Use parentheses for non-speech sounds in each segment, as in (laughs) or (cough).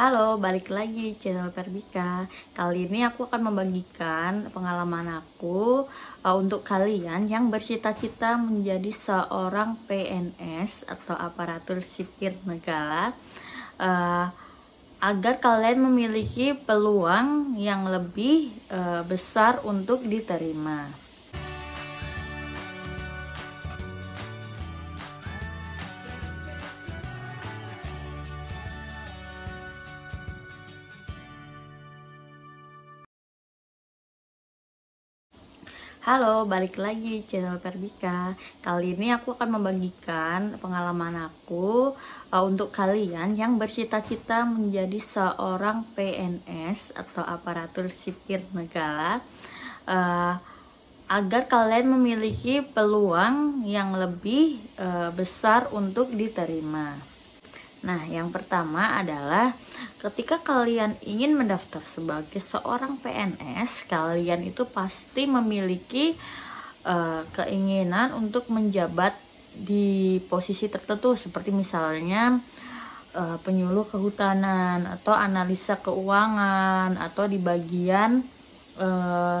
Halo, balik lagi channel Perbika. Kali ini aku akan membagikan pengalaman aku uh, untuk kalian yang bercita-cita menjadi seorang PNS atau aparatur sipil negara uh, agar kalian memiliki peluang yang lebih uh, besar untuk diterima. Halo, balik lagi channel Perbika. Kali ini aku akan membagikan pengalaman aku uh, untuk kalian yang bercita-cita menjadi seorang PNS atau aparatur sipil negara uh, agar kalian memiliki peluang yang lebih uh, besar untuk diterima. Nah, yang pertama adalah ketika kalian ingin mendaftar sebagai seorang PNS, kalian itu pasti memiliki uh, keinginan untuk menjabat di posisi tertentu seperti misalnya uh, penyuluh kehutanan atau analisa keuangan atau di bagian uh, eh,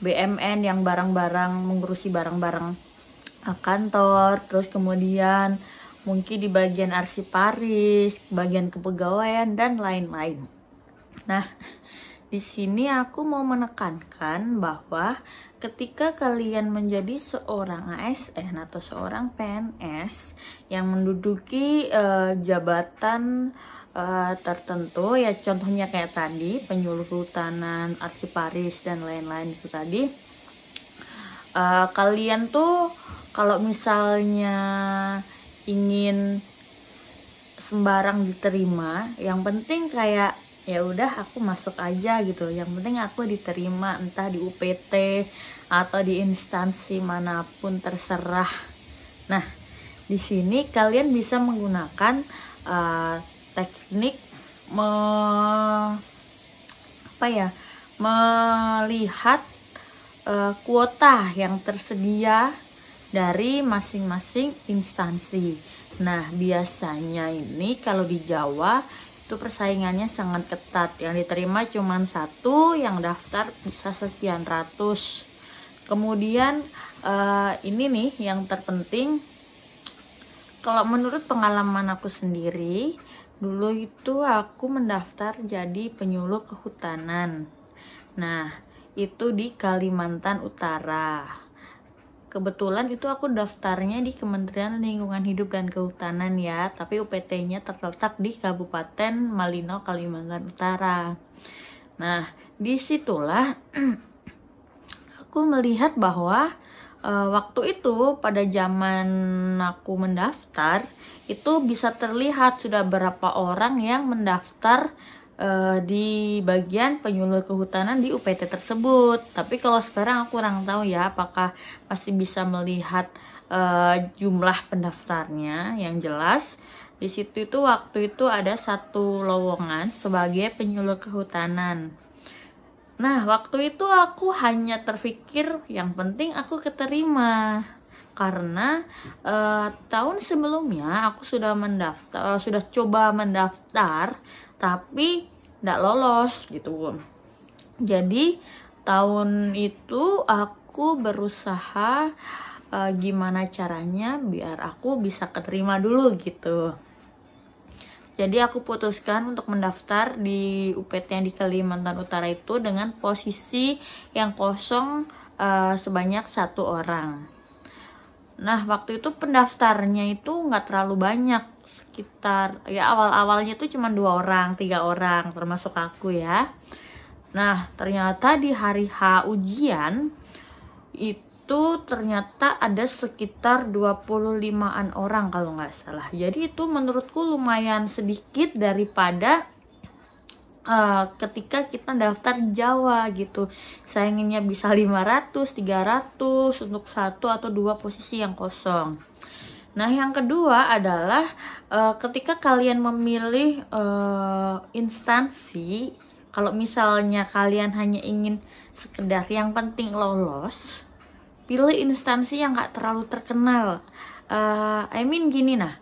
BMN yang barang-barang mengurusi barang-barang kantor, terus kemudian mungkin di bagian arsiparis, bagian kepegawaian dan lain-lain. Nah, (laughs) di sini aku mau menekankan bahwa ketika kalian menjadi seorang ASN atau seorang PNS yang menduduki uh, jabatan uh, tertentu ya contohnya kayak tadi penyuluh hutanan, arsiparis dan lain-lain itu tadi uh, kalian tuh kalau misalnya ingin sembarang diterima yang penting kayak ya udah aku masuk aja gitu yang penting aku diterima entah di UPT atau di instansi manapun terserah nah di sini kalian bisa menggunakan uh, teknik me apa ya melihat uh, kuota yang tersedia dari masing-masing instansi. Nah, biasanya ini kalau di Jawa itu persaingannya sangat ketat. Yang diterima cuma satu, yang daftar bisa sekian ratus. Kemudian uh, ini nih yang terpenting kalau menurut pengalaman aku sendiri, dulu itu aku mendaftar jadi penyuluh kehutanan. Nah, itu di Kalimantan Utara kebetulan itu aku daftarnya di Kementerian Lingkungan Hidup dan Kehutanan ya, tapi UPT-nya terletak di Kabupaten Malino, Kalimantan Utara. Nah, disitulah (clears throat) aku melihat bahwa e, waktu itu pada zaman aku mendaftar itu bisa terlihat sudah berapa orang yang mendaftar uh, di bagian penyuluh kehutanan di UPT tersebut. Tapi kalau sekarang aku kurang tahu ya apakah masih bisa melihat uh, jumlah pendaftarnya yang jelas. Di situ itu waktu itu ada satu lowongan sebagai penyuluh kehutanan. Nah, waktu itu aku hanya terpikir yang penting aku keterima karena uh, tahun sebelumnya aku sudah mendaftar sudah coba mendaftar tapi nggak lolos gitu jadi tahun itu aku berusaha uh, gimana caranya biar aku bisa keterima dulu gitu jadi aku putuskan untuk mendaftar di UPT yang di Kalimantan Utara itu dengan posisi yang kosong uh, sebanyak satu orang Nah waktu itu pendaftarnya itu nggak terlalu banyak sekitar ya awal-awalnya itu cuma dua orang tiga orang termasuk aku ya. Nah ternyata di hari H ujian itu ternyata ada sekitar 25an orang kalau nggak salah. Jadi itu menurutku lumayan sedikit daripada Eh, ketika kita daftar Jawa gitu saya inginnya bisa 500 300 untuk satu atau dua posisi yang kosong Nah, yang kedua adalah uh, ketika kalian memilih uh, instansi, kalau misalnya kalian hanya ingin sekedar yang penting lolos, pilih instansi yang nggak terlalu terkenal. Uh, I mean gini nah,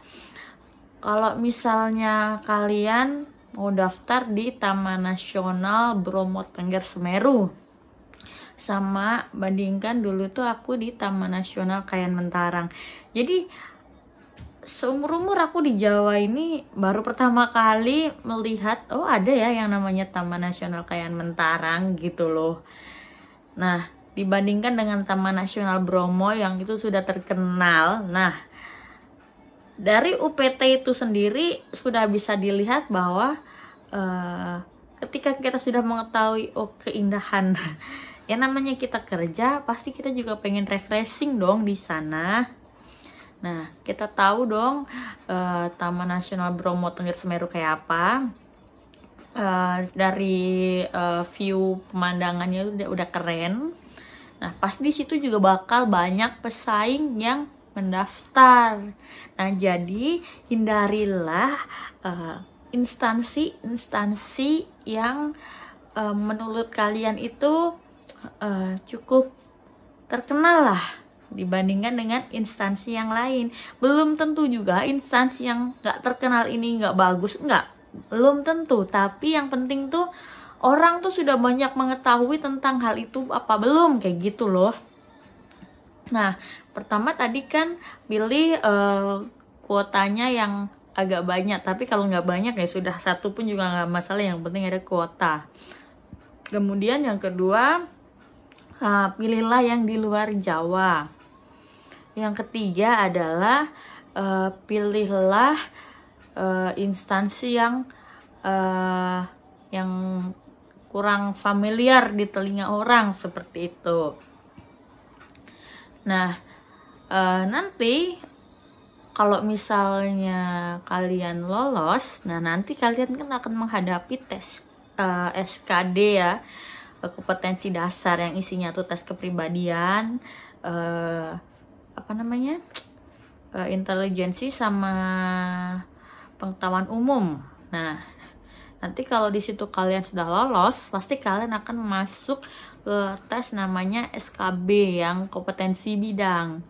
kalau misalnya kalian mau daftar di Taman Nasional Bromo Tengger Semeru sama bandingkan dulu tuh aku di Taman Nasional Kayan Mentarang jadi seumur umur aku di Jawa ini baru pertama kali melihat oh ada ya yang namanya Taman Nasional Kayan Mentarang gitu loh nah dibandingkan dengan Taman Nasional Bromo yang itu sudah terkenal nah dari UPT itu sendiri sudah bisa dilihat bahwa uh, ketika kita sudah mengetahui oh keindahan (laughs) ya namanya kita kerja pasti kita juga pengen refreshing dong di sana nah kita tahu dong uh, Taman Nasional Bromo Tengger Semeru kayak apa uh, dari uh, view pemandangannya udah, udah keren nah pasti di situ juga bakal banyak pesaing yang mendaftar nah jadi hindarilah uh, instansi-instansi yang uh, menurut kalian itu uh, cukup terkenal lah dibandingkan dengan instansi yang lain belum tentu juga instansi yang nggak terkenal ini nggak bagus nggak belum tentu tapi yang penting tuh orang tuh sudah banyak mengetahui tentang hal itu apa belum kayak gitu loh nah pertama tadi kan pilih uh, kuotanya yang agak banyak tapi kalau nggak banyak ya sudah satu pun juga nggak masalah yang penting ada kuota kemudian yang kedua uh, pilihlah yang di luar Jawa yang ketiga adalah uh, pilihlah uh, instansi yang uh, yang kurang familiar di telinga orang seperti itu nah uh, nanti kalau misalnya kalian lolos, nah nanti kalian kan akan menghadapi tes uh, eh, SKD ya, eh, kompetensi dasar yang isinya tuh tes kepribadian, uh, apa namanya, uh, intelijensi sama pengetahuan umum. Nah nanti kalau di situ kalian sudah lolos, pasti kalian akan masuk ke tes namanya SKB yang kompetensi bidang.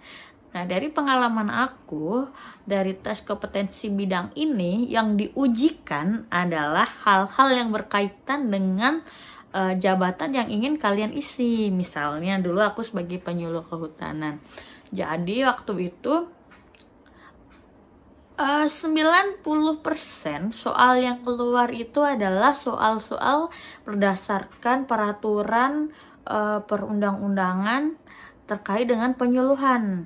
Nah, dari pengalaman aku, dari tes kompetensi bidang ini, yang diujikan adalah hal-hal yang berkaitan dengan uh, jabatan yang ingin kalian isi. Misalnya, dulu aku sebagai penyuluh kehutanan. Jadi, waktu itu eh, Uh, 90% soal yang keluar itu adalah soal-soal berdasarkan peraturan uh, perundang-undangan terkait dengan penyuluhan.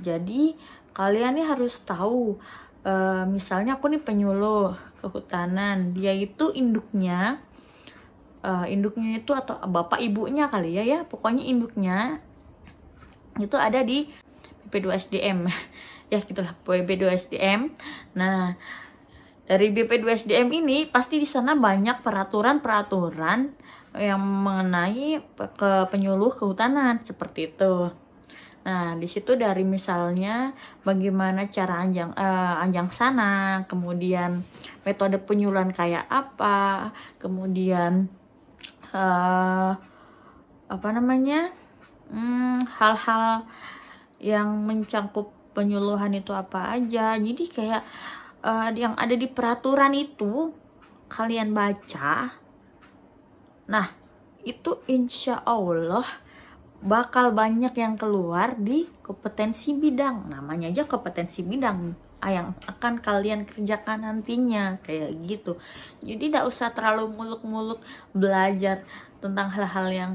Jadi kalian nih harus tahu uh, misalnya aku nih penyuluh kehutanan, dia itu induknya uh, induknya itu atau bapak ibunya kali ya ya, pokoknya induknya itu ada di BP2SDM. (laughs) ya gitulah BP2SDM. Nah, dari BP2SDM ini pasti di sana banyak peraturan-peraturan yang mengenai ke penyuluh kehutanan seperti itu. Nah, di situ dari misalnya bagaimana cara anjang uh, anjang sana, kemudian metode penyuluhan kayak apa, kemudian uh, apa namanya? Hmm, hal-hal hmm, yang mencakup penyuluhan itu apa aja. Jadi kayak uh, yang ada di peraturan itu kalian baca. Nah, itu insya Allah bakal banyak yang keluar di kompetensi bidang. Namanya aja kompetensi bidang yang akan kalian kerjakan nantinya kayak gitu. Jadi tidak usah terlalu muluk-muluk belajar tentang hal-hal yang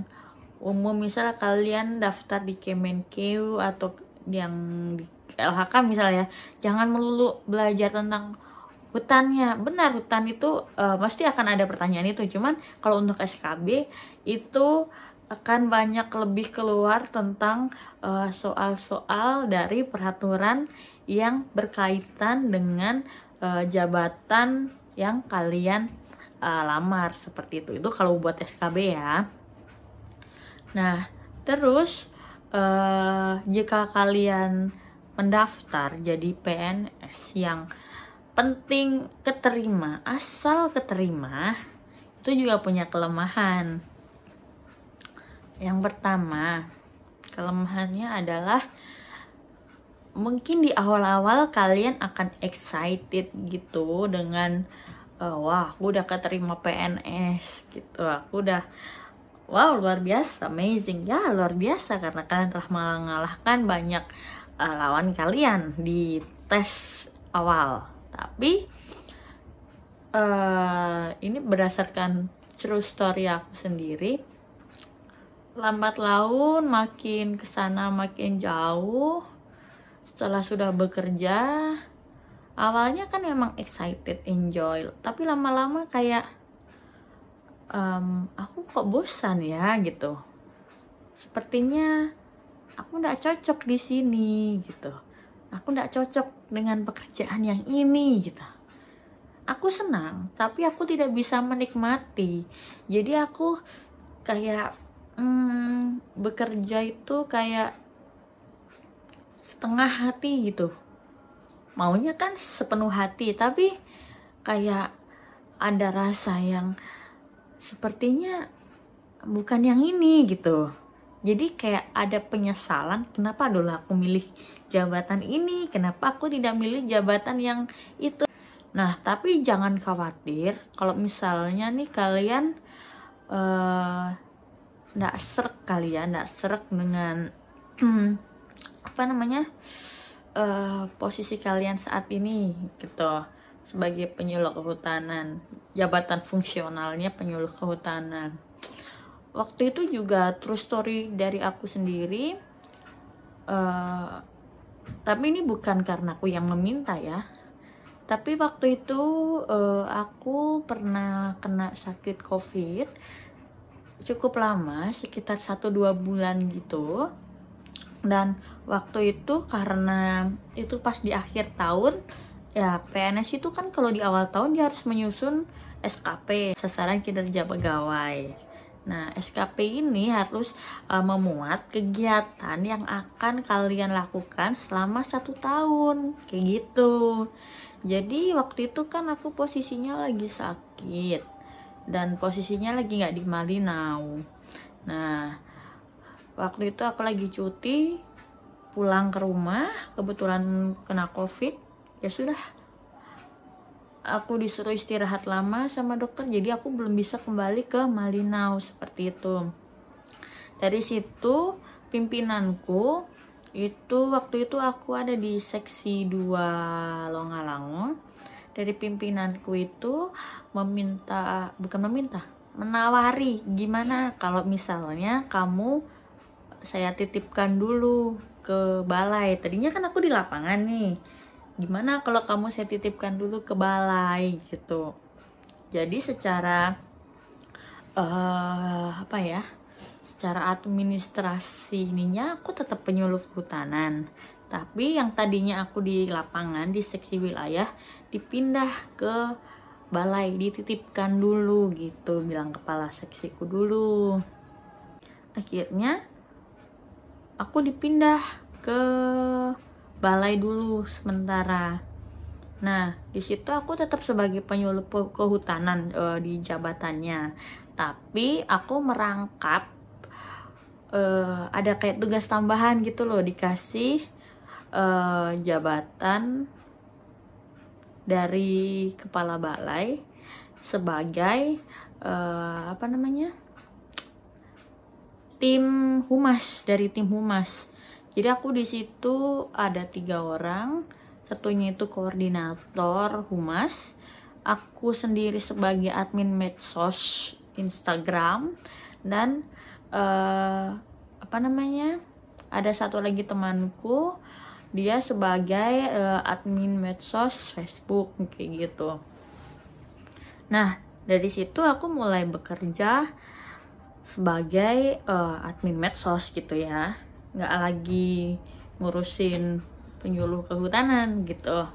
umum. Misalnya kalian daftar di Kemenkeu atau yang di LHK misalnya, jangan melulu belajar tentang hutannya benar hutan itu uh, pasti akan ada pertanyaan itu cuman kalau untuk SKB itu akan banyak lebih keluar tentang eh, soal-soal uh, dari peraturan yang berkaitan dengan uh, jabatan yang kalian uh, lamar seperti itu. Itu kalau buat SKB ya. Nah, terus uh, jika kalian mendaftar jadi PNS yang penting keterima, asal keterima itu juga punya kelemahan yang pertama, kelemahannya adalah mungkin di awal-awal kalian akan excited gitu dengan uh, wah aku udah keterima PNS gitu aku udah wow luar biasa amazing ya luar biasa karena kalian telah mengalahkan banyak uh, lawan kalian di tes awal tapi uh, ini berdasarkan true story aku sendiri lambat laun makin kesana makin jauh setelah sudah bekerja awalnya kan memang excited enjoy tapi lama-lama kayak um, aku kok bosan ya gitu sepertinya aku nggak cocok di sini gitu aku nggak cocok dengan pekerjaan yang ini gitu aku senang tapi aku tidak bisa menikmati jadi aku kayak hmm, bekerja itu kayak setengah hati gitu maunya kan sepenuh hati tapi kayak ada rasa yang sepertinya bukan yang ini gitu jadi kayak ada penyesalan kenapa dulu aku milih jabatan ini kenapa aku tidak milih jabatan yang itu nah tapi jangan khawatir kalau misalnya nih kalian uh, nggak serak kali ya nggak serak dengan (clears throat) apa namanya uh, posisi kalian saat ini gitu sebagai penyuluh kehutanan jabatan fungsionalnya penyuluh kehutanan waktu itu juga true story dari aku sendiri uh, tapi ini bukan karena aku yang meminta ya tapi waktu itu uh, aku pernah kena sakit covid cukup lama sekitar 1-2 bulan gitu dan waktu itu karena itu pas di akhir tahun ya PNS itu kan kalau di awal tahun dia harus menyusun SKP sasaran kinerja pegawai Nah, SKP ini harus uh, memuat kegiatan yang akan kalian lakukan selama satu tahun, kayak gitu. Jadi waktu itu kan aku posisinya lagi sakit, dan posisinya lagi nggak di Malinau nah waktu itu aku lagi cuti pulang ke rumah kebetulan kena covid ya sudah aku disuruh istirahat lama sama dokter jadi aku belum bisa kembali ke Malinau seperti itu dari situ pimpinanku itu waktu itu aku ada di seksi 2 Longalango dari pimpinanku itu meminta bukan meminta menawari gimana kalau misalnya kamu saya titipkan dulu ke balai tadinya kan aku di lapangan nih gimana kalau kamu saya titipkan dulu ke balai gitu jadi secara uh, apa ya secara administrasi ininya aku tetap penyuluh kehutanan tapi yang tadinya aku di lapangan di seksi wilayah dipindah ke balai dititipkan dulu gitu bilang kepala seksiku dulu akhirnya aku dipindah ke balai dulu sementara nah di situ aku tetap sebagai penyuluh kehutanan e, di jabatannya tapi aku merangkap e, ada kayak tugas tambahan gitu loh dikasih e, jabatan dari kepala balai sebagai uh, apa namanya tim humas dari tim humas jadi aku di situ ada tiga orang satunya itu koordinator humas aku sendiri sebagai admin medsos Instagram dan uh, apa namanya ada satu lagi temanku dia sebagai uh, admin medsos Facebook kayak gitu. Nah, dari situ aku mulai bekerja sebagai uh, admin medsos gitu ya. Nggak lagi ngurusin penyuluh kehutanan gitu.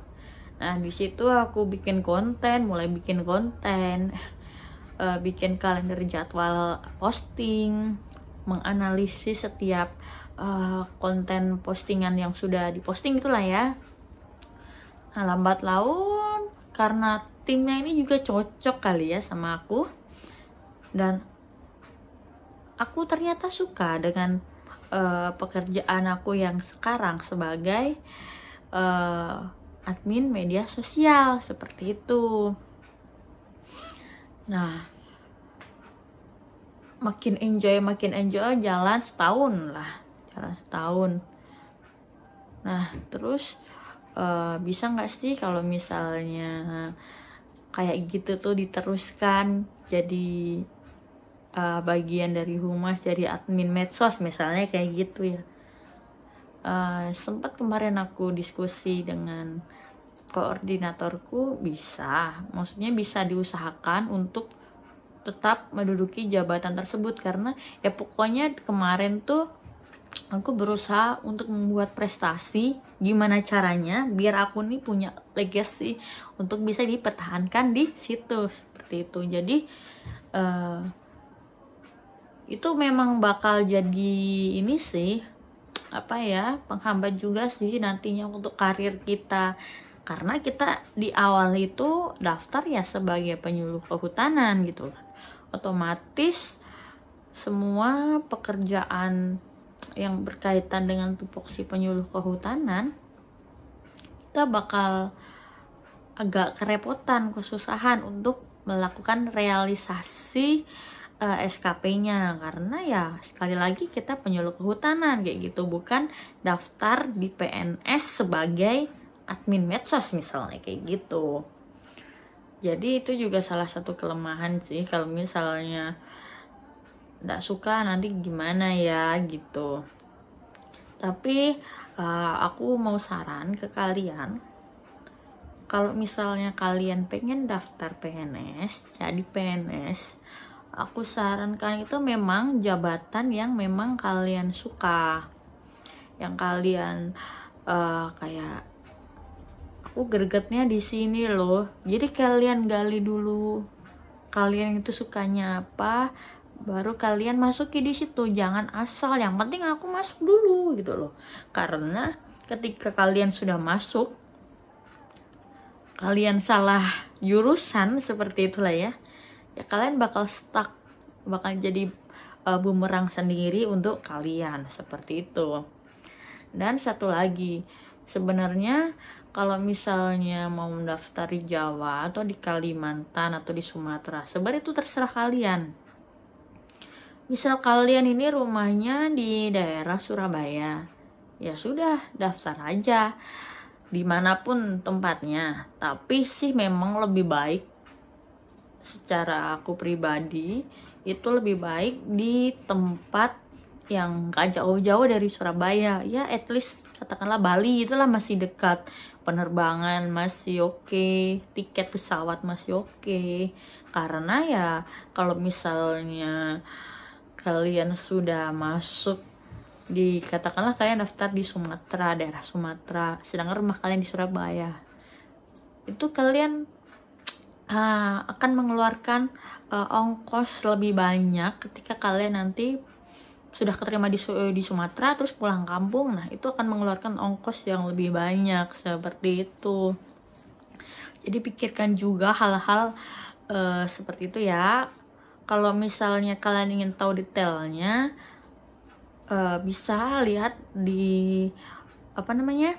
Nah, di situ aku bikin konten, mulai bikin konten, eh, bikin kalender jadwal posting, menganalisis setiap uh, konten postingan yang sudah diposting itulah ya. Nah, lambat laun karena timnya ini juga cocok kali ya sama aku dan aku ternyata suka dengan uh, pekerjaan aku yang sekarang sebagai uh, admin media sosial seperti itu. Nah, makin enjoy makin enjoy jalan setahun lah jalan setahun nah terus uh, bisa nggak sih kalau misalnya kayak gitu tuh diteruskan jadi uh, bagian dari humas dari admin medsos misalnya kayak gitu ya uh, eh, sempat kemarin aku diskusi dengan koordinatorku bisa maksudnya bisa diusahakan untuk tetap menduduki jabatan tersebut karena ya pokoknya kemarin tuh aku berusaha untuk membuat prestasi gimana caranya biar aku nih punya legacy untuk bisa dipertahankan di situ seperti itu jadi uh, itu memang bakal jadi ini sih apa ya penghambat juga sih nantinya untuk karir kita karena kita di awal itu daftar ya sebagai penyuluh kehutanan gitu otomatis semua pekerjaan yang berkaitan dengan tupoksi penyuluh kehutanan kita bakal agak kerepotan, kesusahan untuk melakukan realisasi uh, eh, SKP-nya karena ya sekali lagi kita penyuluh kehutanan kayak gitu bukan daftar di PNS sebagai admin medsos misalnya kayak gitu jadi itu juga salah satu kelemahan sih kalau misalnya nggak suka nanti gimana ya gitu tapi uh, aku mau saran ke kalian kalau misalnya kalian pengen daftar PNS jadi PNS aku sarankan itu memang jabatan yang memang kalian suka yang kalian uh, kayak uh gregetnya di sini loh jadi kalian gali dulu kalian itu sukanya apa baru kalian masuki di situ jangan asal yang penting aku masuk dulu gitu loh karena ketika kalian sudah masuk kalian salah jurusan seperti itulah ya ya kalian bakal stuck bakal jadi uh, bumerang sendiri untuk kalian seperti itu dan satu lagi sebenarnya kalau misalnya mau mendaftar di Jawa atau di Kalimantan atau di Sumatera sebenarnya itu terserah kalian misal kalian ini rumahnya di daerah Surabaya ya sudah daftar aja dimanapun tempatnya tapi sih memang lebih baik secara aku pribadi itu lebih baik di tempat yang gak jauh-jauh dari Surabaya ya at least katakanlah Bali itulah masih dekat penerbangan masih oke okay, tiket pesawat masih oke okay. karena ya kalau misalnya kalian sudah masuk di katakanlah kalian daftar di Sumatera daerah Sumatera sedangkan rumah kalian di Surabaya itu kalian uh, (tsk) akan mengeluarkan uh, ongkos lebih banyak ketika kalian nanti sudah keterima di di Sumatera terus pulang kampung nah itu akan mengeluarkan ongkos yang lebih banyak seperti itu jadi pikirkan juga hal-hal uh, seperti itu ya kalau misalnya kalian ingin tahu detailnya uh, bisa lihat di apa namanya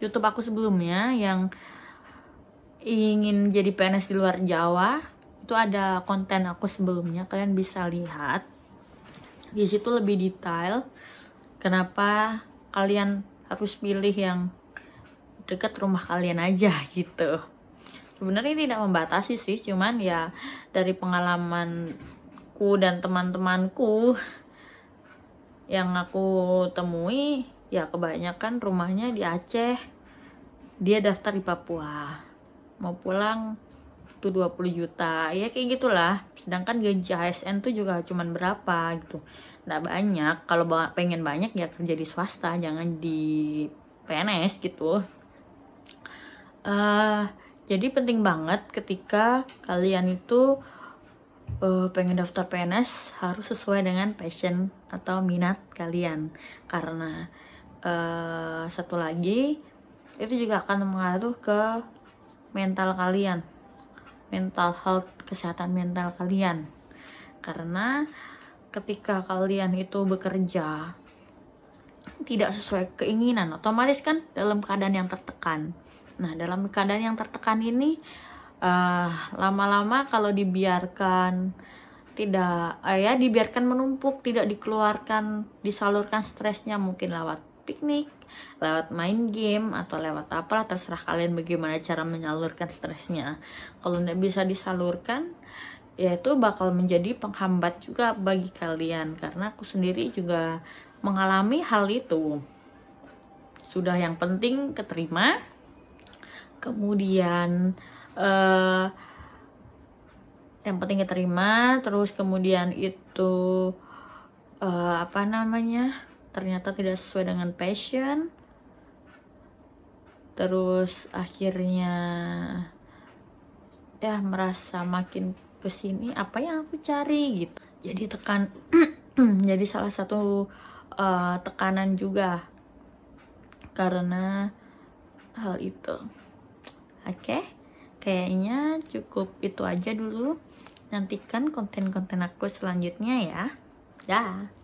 YouTube aku sebelumnya yang ingin jadi PNS di luar Jawa itu ada konten aku sebelumnya kalian bisa lihat di situ lebih detail kenapa kalian harus pilih yang dekat rumah kalian aja gitu sebenarnya tidak membatasi sih cuman ya dari pengalamanku dan teman-temanku yang aku temui ya kebanyakan rumahnya di Aceh dia daftar di Papua mau pulang tuh 20 juta ya kayak gitulah sedangkan gaji ASN tuh juga cuman berapa gitu nggak banyak kalau pengen banyak ya kerja di swasta jangan di PNS gitu uh, jadi penting banget ketika kalian itu uh, pengen daftar PNS harus sesuai dengan passion atau minat kalian karena uh, satu lagi itu juga akan mengaruh ke mental kalian mental health kesehatan mental kalian karena ketika kalian itu bekerja tidak sesuai keinginan otomatis kan dalam keadaan yang tertekan nah dalam keadaan yang tertekan ini eh, lama-lama uh, kalau dibiarkan tidak uh, ya dibiarkan menumpuk tidak dikeluarkan disalurkan stresnya mungkin lewat piknik, lewat main game, atau lewat apa, terserah kalian bagaimana cara menyalurkan stresnya. Kalau tidak bisa disalurkan, ya itu bakal menjadi penghambat juga bagi kalian karena aku sendiri juga mengalami hal itu. Sudah yang penting keterima, kemudian uh, yang penting keterima terus kemudian itu uh, apa namanya ternyata tidak sesuai dengan passion terus akhirnya ya merasa makin kesini apa yang aku cari gitu jadi tekan (clears throat) jadi salah satu uh, tekanan juga karena hal itu oke okay? kayaknya cukup itu aja dulu nantikan konten-konten aku selanjutnya ya dah